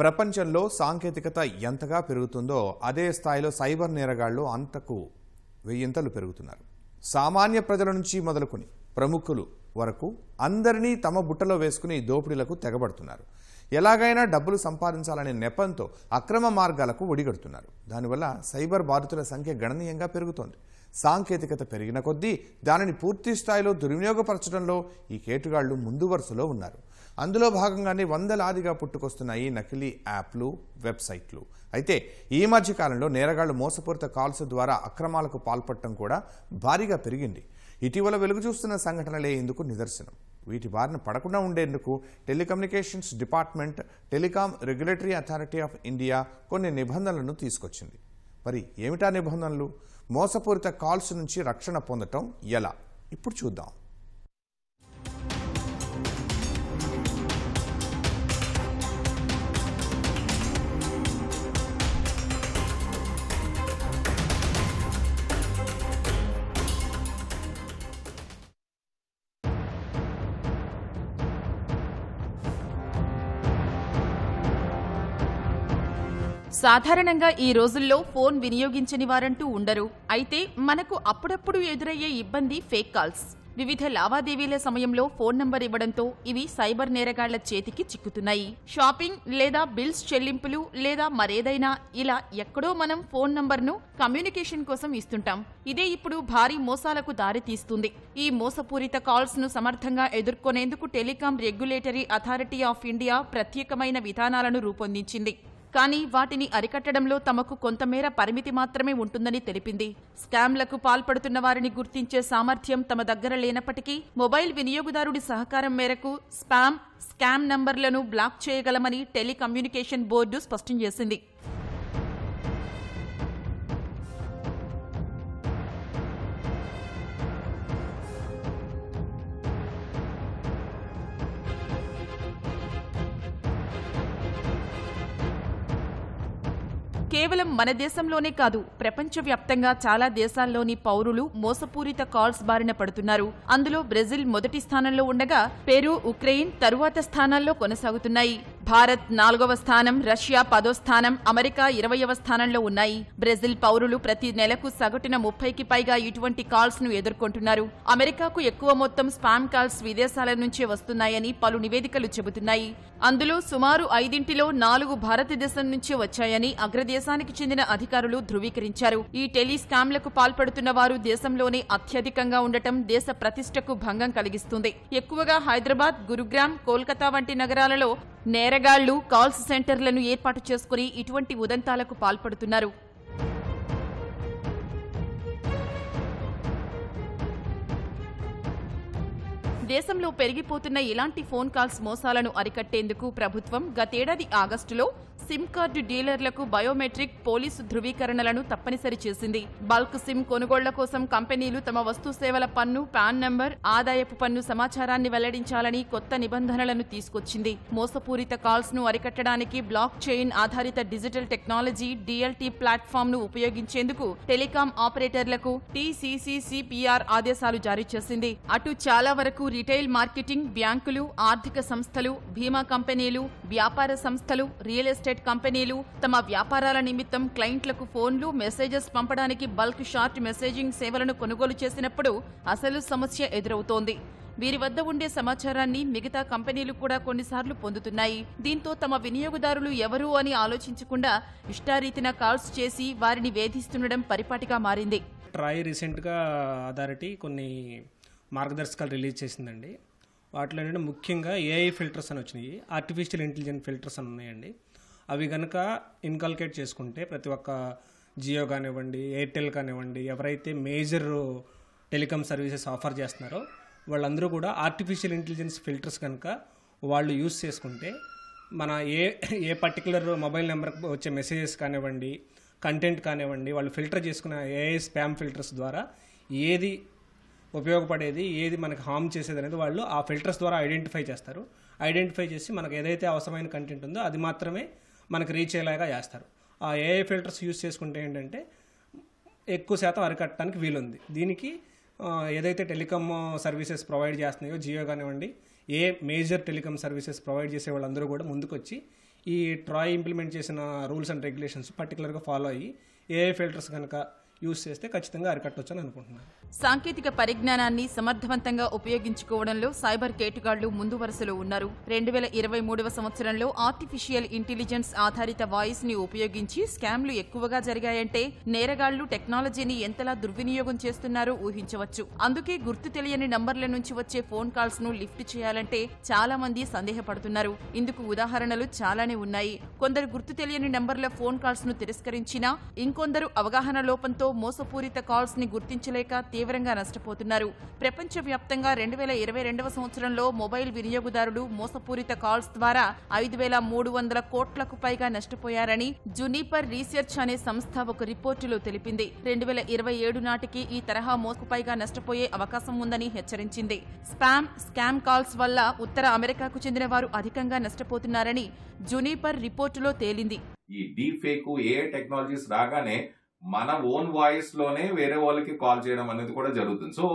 ప్రపంచంలో సాంకేతికత ఎంతగా పెరుగుతుందో అదే స్థాయిలో సైబర్ నేరగాళ్లు అంతకు వెయ్యింతలు పెరుగుతున్నారు సామాన్య ప్రజల నుంచి మొదలుకొని ప్రముఖులు వరకు అందరినీ తమ బుట్టలో వేసుకుని దోపిడీలకు తెగబడుతున్నారు ఎలాగైనా డబ్బులు సంపాదించాలనే నెపంతో అక్రమ మార్గాలకు ఒడిగడుతున్నారు దానివల్ల సైబర్ బాధితుల సంఖ్య గణనీయంగా పెరుగుతోంది సాంకేతికత పెరిగిన కొద్దీ దానిని పూర్తి స్థాయిలో దుర్వినియోగపరచడంలో ఈ కేటుగాళ్లు ముందు వరుసలో ఉన్నారు అందులో భాగంగానే వందలాదిగా పుట్టుకొస్తున్నాయి నకిలీ యాప్లు వెబ్సైట్లు అయితే ఈ మధ్య కాలంలో నేరగాళ్లు మోసపూరిత కాల్స్ ద్వారా అక్రమాలకు పాల్పడటం కూడా భారీగా పెరిగింది ఇటీవల వెలుగు చూస్తున్న సంఘటనలే ఇందుకు నిదర్శనం వీటి బారిన పడకుండా ఉండేందుకు telecommunications department telecom regulatory authority of India కొన్ని నిబంధనలను తీసుకొచ్చింది మరి ఏమిటా నిబంధనలు మోసపూరిత కాల్స్ నుంచి రక్షణ పొందటం ఎలా ఇప్పుడు చూద్దాం సాధారణంగా ఈ రోజుల్లో ఫోన్ వినియోగించని వారంటూ ఉండరు అయితే మనకు అప్పుడప్పుడు ఎదురయ్యే ఇబ్బంది ఫేక్ కాల్స్ వివిధ లావాదేవీల సమయంలో ఫోన్ నంబర్ ఇవ్వడంతో ఇవి సైబర్ నేరగాళ్ల చేతికి చిక్కుతున్నాయి షాపింగ్ లేదా బిల్స్ చెల్లింపులు లేదా మరేదైనా ఇలా ఎక్కడో మనం ఫోన్ నంబర్ను కమ్యూనికేషన్ కోసం ఇస్తుంటాం ఇదే ఇప్పుడు భారీ మోసాలకు దారితీస్తుంది ఈ మోసపూరిత కాల్స్ ను సమర్థంగా ఎదుర్కొనేందుకు telecom regulatory authority of India ప్రత్యేకమైన విధానాలను రూపొందించింది కానీ వాటిని అరికట్టడంలో తమకు కొంతమేర పరిమితి మాత్రమే ఉంటుందని తెలిపింది స్కామ్లకు పాల్పడుతున్న వారిని గుర్తించే సామర్థ్యం తమ దగ్గర లేనప్పటికీ మొబైల్ వినియోగదారుడి సహకారం మేరకు స్పామ్ స్కామ్ నంబర్లను బ్లాక్ చేయగలమని టెలికమ్యూనికేషన్ బోర్డు స్పష్టం చేసింది కేవలం మన దేశంలోనే కాదు ప్రపంచవ్యాప్తంగా చాలా దేశాల్లోని పౌరులు మోసపూరిత కాల్స్ బారిన పడుతున్నారు అందులో బ్రెజిల్ మొదటి స్థానంలో ఉండగా పెరు ఉక్రెయిన్ తరువాత స్థానాల్లో కొనసాగుతున్నాయి భారత్ నాలుగవ స్థానం రష్యా పదో స్థానం అమెరికా ఇరవయవ స్థానంలో ఉన్నాయి బ్రెజిల్ పౌరులు ప్రతి నెలకు సగటున ముప్పైకి పైగా ఇటువంటి కాల్స్ ను ఎదుర్కొంటున్నారు అమెరికాకు ఎక్కువ మొత్తం స్పామ్ కాల్స్ విదేశాల నుంచే వస్తున్నాయని పలు నివేదికలు చెబుతున్నాయి అందులో సుమారు ఐదింటిలో నాలుగు భారతదేశం నుంచి వచ్చాయని అగ్రదేశానికి చెందిన అధికారులు ధృవీకరించారు ఈ టెలిస్కామ్లకు పాల్పడుతున్న వారు దేశంలోనే అత్యధికంగా ఉండటం దేశ ప్రతిష్టకు భంగం కలిగిస్తుంది ఎక్కువగా హైదరాబాద్ గురుగ్రామ్ కోల్కతా వంటి నగరాలలో నేరగాళ్లు కాల్స్ సెంటర్లను ఏర్పాటు చేసుకుని ఇటువంటి ఉదంతాలకు పాల్పడుతున్నారు దేశంలో పెరిగిపోతున్న ఇలాంటి ఫోన్ కాల్స్ మోసాలను అరికట్టేందుకు ప్రభుత్వం గతేడాది ఆగస్టులో సిమ్ కార్డు డీలర్లకు బయోమెట్రిక్ పోలీసు ధృవీకరణలను తప్పనిసరి చేసింది బల్క్ సిమ్ కొనుగోళ్ల కోసం కంపెనీలు తమ వస్తు సేవల పన్ను పాన్ నంబర్ ఆదాయపు పన్ను సమాచారాన్ని వెల్లడించాలని కొత్త నిబంధనలను తీసుకొచ్చింది మోసపూరిత కాల్స్ ను అరికట్టడానికి బ్లాక్ చైన్ ఆధారిత డిజిటల్ టెక్నాలజీ డిఎల్టీ ప్లాట్ఫామ్ ను ఉపయోగించేందుకు టెలికాం ఆపరేటర్లకు టీసీసీసీపీఆర్ ఆదేశాలు జారీ చేసింది అటు చాలా వరకు రిటైల్ మార్కెటింగ్ బ్యాంకులు ఆర్థిక సంస్థలు బీమా కంపెనీలు వ్యాపార సంస్థలు రియల్ ఎస్టేట్ ఎస్టేట్ కంపెనీలు తమ వ్యాపారాల నిమిత్తం క్లయింట్లకు ఫోన్లు మెసేజెస్ పంపడానికి బల్క్ షార్ట్ మెసేజింగ్ సేవలను కొనుగోలు చేసినప్పుడు అసలు సమస్య ఎదురవుతోంది వీరి వద్ద ఉండే సమాచారాన్ని మిగతా కంపెనీలు కూడా కొన్నిసార్లు పొందుతున్నాయి దీంతో తమ వినియోగదారులు ఎవరు అని ఆలోచించకుండా ఇష్టారీతిన కాల్స్ చేసి వారిని వేధిస్తుండడం పరిపాటిగా మారింది ట్రాయ్ రీసెంట్గా అథారిటీ కొన్ని మార్గదర్శకాలు రిలీజ్ చేసిందండి వాటిలో ముఖ్యంగా ఏఐ ఫిల్టర్స్ అని వచ్చినాయి ఆర్టిఫిషియల్ ఇంటెలిజెంట్ ఫిల్టర్స్ అని ఉన్నాయండి అవి కనుక ఇన్కల్కేట్ చేసుకుంటే ప్రతి ఒక్క జియో కానివ్వండి ఎయిర్టెల్ కానివ్వండి ఎవరైతే మేజర్ టెలికామ్ సర్వీసెస్ ఆఫర్ చేస్తున్నారో వాళ్ళందరూ కూడా ఆర్టిఫిషియల్ ఇంటెలిజెన్స్ ఫిల్టర్స్ కనుక వాళ్ళు యూస్ చేసుకుంటే మన ఏ ఏ పర్టికులర్ మొబైల్ నెంబర్కి వచ్చే మెసేజెస్ కానివ్వండి కంటెంట్ కానివ్వండి వాళ్ళు ఫిల్టర్ చేసుకున్న ఏఐ స్పామ్ ఫిల్టర్స్ ద్వారా ఏది ఉపయోగపడేది ఏది మనకు హామ్ చేసేది అనేది వాళ్ళు ఆ ఫిల్టర్స్ ద్వారా ఐడెంటిఫై చేస్తారు ఐడెంటిఫై చేసి మనకు ఏదైతే అవసరమైన కంటెంట్ ఉందో అది మాత్రమే మనకు రీచ్ అయ్యేలాగా చేస్తారు ఆ ఏఐ ఫిల్టర్స్ యూస్ చేసుకుంటే ఏంటంటే ఎక్కువ శాతం అరికట్టడానికి వీలుంది దీనికి ఏదైతే టెలికామ్ సర్వీసెస్ ప్రొవైడ్ చేస్తున్నాయో జియో కానివ్వండి ఏ మేజర్ టెలికామ్ సర్వీసెస్ ప్రొవైడ్ చేసే వాళ్ళందరూ కూడా ముందుకొచ్చి ఈ ట్రాయ్ ఇంప్లిమెంట్ చేసిన రూల్స్ అండ్ రెగ్యులేషన్స్ పర్టికులర్గా ఫాలో అయ్యి ఏఐ ఫిల్టర్స్ కనుక యూస్ చేస్తే ఖచ్చితంగా అరికట్టవచ్చు అని అనుకుంటున్నాను సాంకేతిక పరిజ్ఞానాన్ని సమర్థవంతంగా ఉపయోగించుకోవడంలో సైబర్ కేటుగాళ్లు ముందు వరుసలో ఉన్నారు రెండు వేల ఇరవై మూడవ సంవత్సరంలో ఆర్టిఫిషియల్ ఇంటెలిజెన్స్ ఆధారిత వాయిస్ ని ఉపయోగించి స్కామ్లు ఎక్కువగా జరిగాయంటే నేరగాళ్లు టెక్నాలజీని ఎంతలా దుర్వినియోగం చేస్తున్నారో ఊహించవచ్చు అందుకే గుర్తు తెలియని నంబర్ల నుంచి వచ్చే ఫోన్ కాల్స్ ను లిఫ్ట్ చేయాలంటే చాలా మంది సందేహపడుతున్నారు ఇందుకు ఉదాహరణలు చాలానే ఉన్నాయి కొందరు గుర్తు తెలియని నంబర్ల ఫోన్ కాల్స్ ను తిరస్కరించినా ఇంకొందరు అవగాహన లోపంతో మోసపూరిత కాల్స్ ని గుర్తించలేక తీవ్రంగా నష్టపోతున్నారు ప్రపంచవ్యాప్తంగా రెండు వేల ఇరవై రెండవ సంవత్సరంలో మొబైల్ వినియోగదారులు మోసపూరిత కాల్స్ ద్వారా ఐదు వేల మూడు వందల కోట్లకు పైగా నష్టపోయారని జునీపర్ రీసెర్చ్ అనే సంస్థ ఒక రిపోర్టులో తెలిపింది రెండు వేల ఇరవై ఏడు నాటికి ఈ తరహా మోసపైగా నష్టపోయే అవకాశం ఉందని హెచ్చరించింది స్పామ్ స్కామ్ కాల్స్ వల్ల ఉత్తర అమెరికాకు చెందిన వారు అధికంగా నష్టపోతున్నారని జునీపర్ రిపోర్టులో తేలింది ఈ డీప్ ఫేక్ ఏ టెక్నాలజీస్ రాగానే మన ఓన్ వాయిస్ లోనే వేరే వాళ్ళకి కాల్ చేయడం అనేది కూడా జరుగుతుంది సో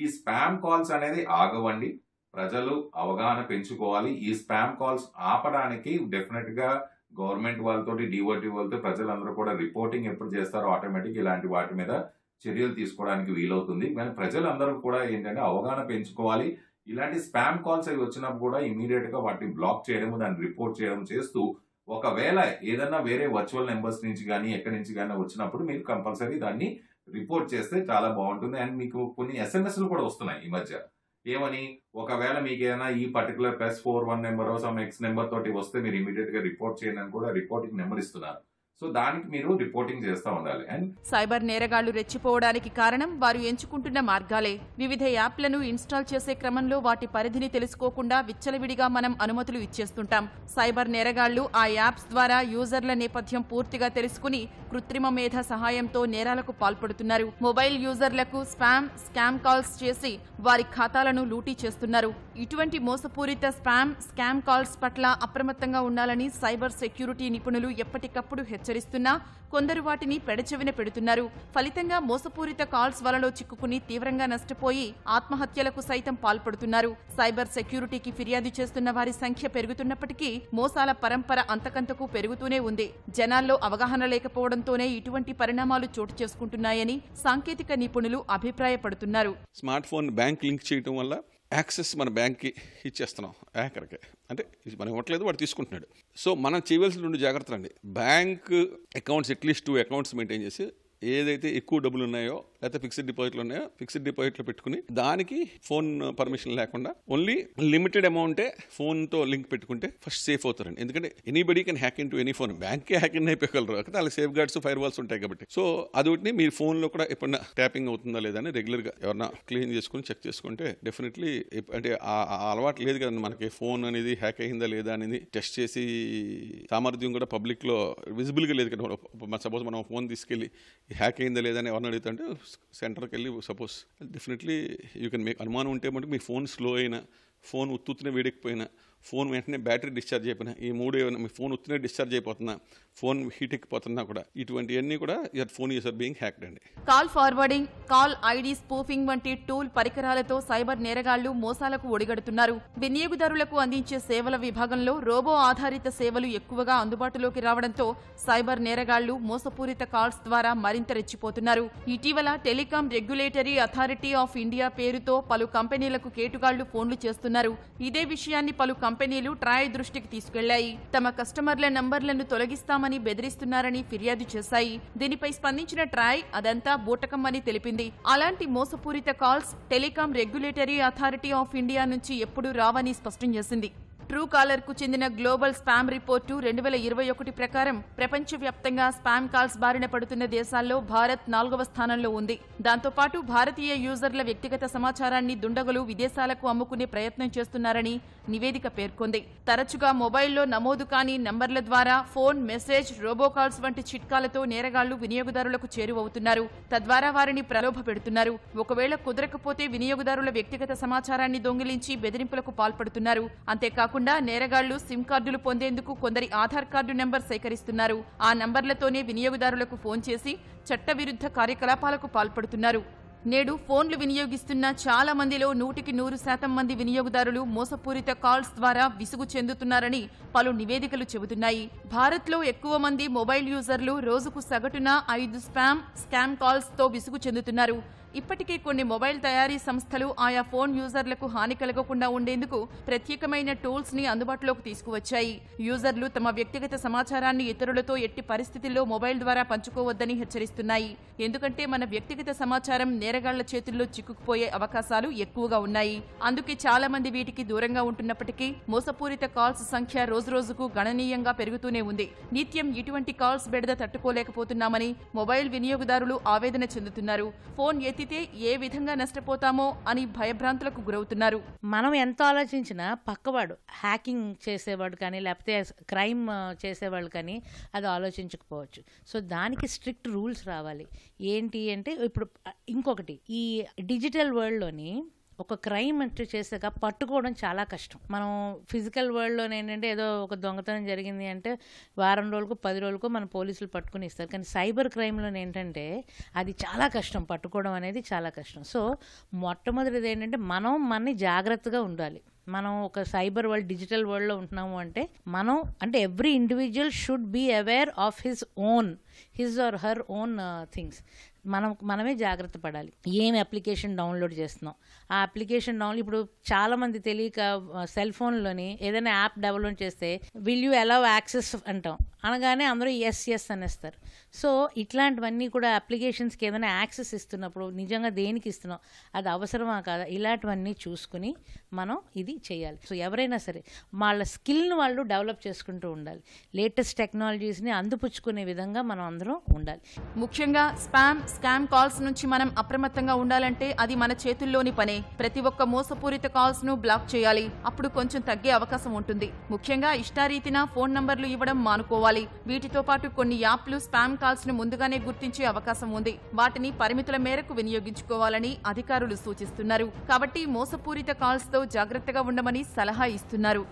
ఈ స్పామ్ కాల్స్ అనేది ఆగవండి ప్రజలు అవగాహన పెంచుకోవాలి ఈ స్పామ్ కాల్స్ ఆపడానికి డెఫినెట్ గా గవర్నమెంట్ వాళ్ళతోటి డిఓటి వాళ్ళతో ప్రజలందరూ కూడా రిపోర్టింగ్ ఎప్పుడు చేస్తారో ఆటోమేటిక్ ఇలాంటి వాటి మీద చర్యలు తీసుకోవడానికి వీలవుతుంది కానీ ప్రజలందరూ కూడా ఏంటంటే అవగాహన పెంచుకోవాలి ఇలాంటి స్పామ్ కాల్స్ అవి వచ్చినప్పుడు కూడా ఇమీడియట్ గా వాటిని బ్లాక్ చేయడము దాన్ని రిపోర్ట్ చేయడం చేస్తూ ఒకవేళ ఏదన్నా వేరే వర్చువల్ నెంబర్స్ నుంచి కానీ ఎక్కడి నుంచి కానీ వచ్చినప్పుడు మీరు కంపల్సరీ దాన్ని రిపోర్ట్ చేస్తే చాలా బాగుంటుంది అండ్ మీకు కొన్ని ఎస్ఎంఎస్లు కూడా వస్తున్నాయి ఈ మధ్య ఏమని ఒకవేళ మీకు ఏదైనా ఈ particular plus four one number some X number తోటి వస్తే మీరు ఇమీడియట్ గా రిపోర్ట్ చేయండి అని కూడా రిపోర్టింగ్ నెంబర్ ఇస్తున్నారు సో దానికి మీరు రిపోర్టింగ్ చేస్తూ ఉండాలి అండ్ సైబర్ నేరగాళ్లు రెచ్చిపోవడానికి కారణం వారు ఎంచుకుంటున్న మార్గాలే వివిధ యాప్లను ఇన్స్టాల్ చేసే క్రమంలో వాటి పరిధిని తెలుసుకోకుండా విచ్చలవిడిగా మనం అనుమతులు ఇచ్చేస్తుంటాం సైబర్ నేరగాళ్లు ఆ యాప్స్ ద్వారా యూజర్ల నేపథ్యం పూర్తిగా తెలుసుకుని కృత్రిమ మేధ సహాయంతో నేరాలకు పాల్పడుతున్నారు మొబైల్ యూజర్లకు స్పామ్ స్కామ్ కాల్స్ చేసి వారి ఖాతాలను లూటీ చేస్తున్నారు ఇటువంటి మోసపూరిత స్పామ్ స్కామ్ కాల్స్ పట్ల అప్రమత్తంగా ఉండాలని సైబర్ సెక్యూరిటీ నిపుణులు ఎప్పటికప్పుడు హెచ్చరించారు హెచ్చరిస్తున్నా కొందరు వాటిని పెడచెవిన పెడుతున్నారు ఫలితంగా మోసపూరిత కాల్స్ వలలో చిక్కుకుని తీవ్రంగా నష్టపోయి ఆత్మహత్యలకు సైతం పాల్పడుతున్నారు సైబర్ సెక్యూరిటీకి ఫిర్యాదు చేస్తున్న వారి సంఖ్య పెరుగుతున్నప్పటికీ మోసాల పరంపర అంతకంతకు పెరుగుతూనే ఉంది జనాల్లో అవగాహన లేకపోవడంతోనే ఇటువంటి పరిణామాలు చోటు చేసుకుంటున్నాయని సాంకేతిక నిపుణులు అభిప్రాయపడుతున్నారు స్మార్ట్ ఫోన్ బ్యాంక్ లింక్ చేయడం వల్ల యాక్సెస్ మన బ్యాంక్కి ఇచ్చేస్తున్నాం యాకర్కి అంటే మనం ఇవ్వట్లేదు వాడు తీసుకుంటున్నాడు సో మనం చేయవలసిన రెండు జాగ్రత్తలు అండి bank accounts at least two accounts maintain చేసి ఏదైతే ఎక్కువ డబ్బులు ఉన్నాయో లేకపోతే ఫిక్స్డ్ డిపాజిట్లు ఉన్నాయో ఫిక్స్డ్ డిపాజిట్లు పెట్టుకుని దానికి ఫోన్ పర్మిషన్ లేకుండా ఓన్లీ లిమిటెడ్ అమౌంటే ఫోన్తో లింక్ పెట్టుకుంటే ఫస్ట్ సేఫ్ అవుతారండి ఎందుకంటే anybody can hack in to any phone bank hack in అయిపోగలరు కదా అలా సేఫ్ గార్డ్స్ ఫైర్ వాల్స్ ఉంటాయి కాబట్టి సో అదొకటి మీరు ఫోన్లో కూడా ఎప్పుడన్నా ట్యాపింగ్ అవుతుందా లేదా అని రెగ్యులర్గా ఎవరన్నా క్లీన్ చేసుకుని చెక్ చేసుకుంటే డెఫినెట్లీ అంటే అలవాటు లేదు కదండి మనకి ఫోన్ అనేది హ్యాక్ అయిందా లేదా అనేది టెస్ట్ చేసి సామర్థ్యం కూడా పబ్లిక్లో విజిబుల్గా లేదు కదా సపోజ్ మనం ఫోన్ తీసుకెళ్ళి హ్యాక్ అయిందా లేదా అని ఎవరిని అడుగుతుంటే సెంటర్కి వెళ్ళి suppose definitely you can make అనుమానం ఉంటే మటుకు మీ ఫోన్ స్లో అయినా ఫోన్ ఉత్తునే వేడెక్కిపోయినా ఫోన్ వెంటనే బ్యాటరీ డిశ్చార్జ్ అయిపోయినా ఈ మూడు ఏమైనా మీ ఫోన్ వచ్చినా డిశ్చార్జ్ అయిపోతున్నా ఫోన్ హీట్ ఎక్కిపోతున్నా కూడా ఇటువంటివన్నీ కూడా your phone user being hacked అండి call forwarding call ID spoofing వంటి టూల్ పరికరాలతో సైబర్ నేరగాళ్లు మోసాలకు ఒడిగడుతున్నారు వినియోగదారులకు అందించే సేవల విభాగంలో రోబో ఆధారిత సేవలు ఎక్కువగా అందుబాటులోకి రావడంతో సైబర్ నేరగాళ్లు మోసపూరిత కాల్స్ ద్వారా మరింత రెచ్చిపోతున్నారు ఇటీవల telecom regulatory authority of India పేరుతో పలు కంపెనీలకు కేటుగాళ్లు ఫోన్లు చేస్తున్నారు ఇదే విషయాన్ని పలు కంపెనీలు ట్రాయ్ దృష్టికి తీసుకెళ్లాయి తమ కస్టమర్ల నంబర్లను తొలగిస్తామని బెదిరిస్తున్నారని ఫిర్యాదు చేశాయి దీనిపై స్పందించిన ట్రాయ్ అదంతా బూటకమ్మని తెలిపింది అలాంటి మోసపూరిత కాల్స్ telecom regulatory authority of India నుంచి ఎప్పుడూ రావని స్పష్టం చేసింది ట్రూ కు చెందిన గ్లోబల్ స్పామ్ రిపోర్టు రెండు వేల ఇరవై ఒకటి ప్రకారం ప్రపంచవ్యాప్తంగా స్పామ్ కాల్స్ బారిన పడుతున్న దేశాల్లో భారత్ నాలుగవ స్థానంలో ఉంది దాంతోపాటు భారతీయ యూజర్ల వ్యక్తిగత సమాచారాన్ని దుండగులు విదేశాలకు అమ్ముకునే ప్రయత్నం చేస్తున్నారని నివేదిక పేర్కొంది తరచుగా మొబైల్లో నమోదు కాని నంబర్ల ద్వారా ఫోన్ మెసేజ్ రోబో కాల్స్ వంటి చిట్కాలతో నేరగాళ్లు వినియోగదారులకు చేరువవుతున్నారు తద్వారా వారిని ప్రలోభ పెడుతున్నారు ఒకవేళ కుదరకపోతే వినియోగదారుల వ్యక్తిగత సమాచారాన్ని దొంగిలించి బెదిరింపులకు పాల్పడుతున్నారు అంతేకాకుండా కాకుండా నేరగాళ్లు సిమ్ కార్డులు పొందేందుకు కొందరి ఆధార్ కార్డు నెంబర్ సేకరిస్తున్నారు ఆ నంబర్లతోనే వినియోగదారులకు ఫోన్ చేసి చట్టవిరుద్ధ కార్యకలాపాలకు పాల్పడుతున్నారు నేడు ఫోన్లు వినియోగిస్తున్న చాలా మందిలో నూటికి నూరు శాతం మంది వినియోగదారులు మోసపూరిత కాల్స్ ద్వారా విసుగు చెందుతున్నారని పలు నివేదికలు చెబుతున్నాయి భారత్లో ఎక్కువ మంది మొబైల్ యూజర్లు రోజుకు సగటున ఐదు స్పామ్ స్కామ్ కాల్స్తో విసుగు చెందుతున్నారు ఇప్పటికే కొన్ని మొబైల్ తయారీ సంస్థలు ఆయా ఫోన్ యూజర్లకు హాని కలగకుండా ఉండేందుకు ప్రత్యేకమైన టూల్స్ ని అందుబాటులోకి తీసుకువచ్చాయి యూజర్లు తమ వ్యక్తిగత సమాచారాన్ని ఇతరులతో ఎట్టి పరిస్థితుల్లో మొబైల్ ద్వారా పంచుకోవద్దని హెచ్చరిస్తున్నాయి ఎందుకంటే మన వ్యక్తిగత సమాచారం నేరగాళ్ల చేతుల్లో చిక్కుకుపోయే అవకాశాలు ఎక్కువగా ఉన్నాయి అందుకే చాలా మంది వీటికి దూరంగా ఉంటున్నప్పటికీ మోసపూరిత కాల్స్ సంఖ్య రోజురోజుకు గణనీయంగా పెరుగుతూనే ఉంది నిత్యం ఇటువంటి కాల్స్ బెడద తట్టుకోలేకపోతున్నామని మొబైల్ వినియోగదారులు ఆవేదన చెందుతున్నారు ఫోన్ ఎత్తి తగ్గితే ఏ విధంగా నష్టపోతామో అని భయభ్రాంతులకు గురవుతున్నారు మనం ఎంత ఆలోచించినా పక్కవాడు హ్యాకింగ్ చేసేవాడు కానీ లేకపోతే క్రైమ్ చేసేవాళ్ళు కానీ అది ఆలోచించకపోవచ్చు సో దానికి స్ట్రిక్ట్ రూల్స్ రావాలి ఏంటి అంటే ఇప్పుడు ఇంకొకటి ఈ డిజిటల్ వరల్డ్లోని ఒక క్రైమ్ అంటే చేసాక పట్టుకోవడం చాలా కష్టం మనం ఫిజికల్ వరల్డ్లో ఏంటంటే ఏదో ఒక దొంగతనం జరిగింది అంటే వారం రోజులకు పది రోజులకు మన పోలీసులు పట్టుకుని ఇస్తారు కానీ సైబర్ క్రైమ్లో ఏంటంటే అది చాలా కష్టం పట్టుకోవడం అనేది చాలా కష్టం సో మొట్టమొదటిది ఏంటంటే మనం మనని జాగ్రత్తగా ఉండాలి మనం ఒక సైబర్ వరల్డ్ డిజిటల్ వరల్డ్లో ఉంటున్నాము అంటే మనం అంటే every individual should be aware of his own his or her own things మనం మనమే జాగ్రత్త పడాలి ఏం అప్లికేషన్ డౌన్లోడ్ చేస్తున్నాం ఆ అప్లికేషన్ డౌన్లోడ్ ఇప్పుడు చాలామంది తెలియక సెల్ ఫోన్లోని ఏదైనా యాప్ డెవలప్ చేస్తే విల్ యూ అలౌ యాక్సెస్ అంటాం అనగానే అందరూ ఎస్ ఎస్ అనేస్తారు సో ఇట్లాంటివన్నీ కూడా అప్లికేషన్స్కి ఏదైనా యాక్సెస్ ఇస్తున్నప్పుడు నిజంగా దేనికి ఇస్తున్నాం అది అవసరమా కాదా ఇలాంటివన్నీ చూసుకుని మనం ఇది చేయాలి సో ఎవరైనా సరే వాళ్ళ స్కిల్ని వాళ్ళు డెవలప్ చేసుకుంటూ ఉండాలి లేటెస్ట్ టెక్నాలజీస్ని అందుపుచ్చుకునే విధంగా మనం అందరం ఉండాలి ముఖ్యంగా స్పామ్ స్కామ్ కాల్స్ నుంచి మనం అప్రమత్తంగా ఉండాలంటే అది మన చేతుల్లోని పనే ప్రతి ఒక్క మోసపూరిత కాల్స్ ను బ్లాక్ చేయాలి అప్పుడు కొంచెం తగ్గే అవకాశం ఉంటుంది ముఖ్యంగా ఇష్టారీతిన ఫోన్ నంబర్లు ఇవ్వడం మానుకోవాలి వీటితో పాటు కొన్ని యాప్లు స్పామ్ కాల్స్ ను ముందుగానే గుర్తించే అవకాశం ఉంది వాటిని పరిమితుల మేరకు వినియోగించుకోవాలని అధికారులు సూచిస్తున్నారు కాబట్టి మోసపూరిత కాల్స్ తో జాగ్రత్తగా ఉండమని సలహా ఇస్తున్నారు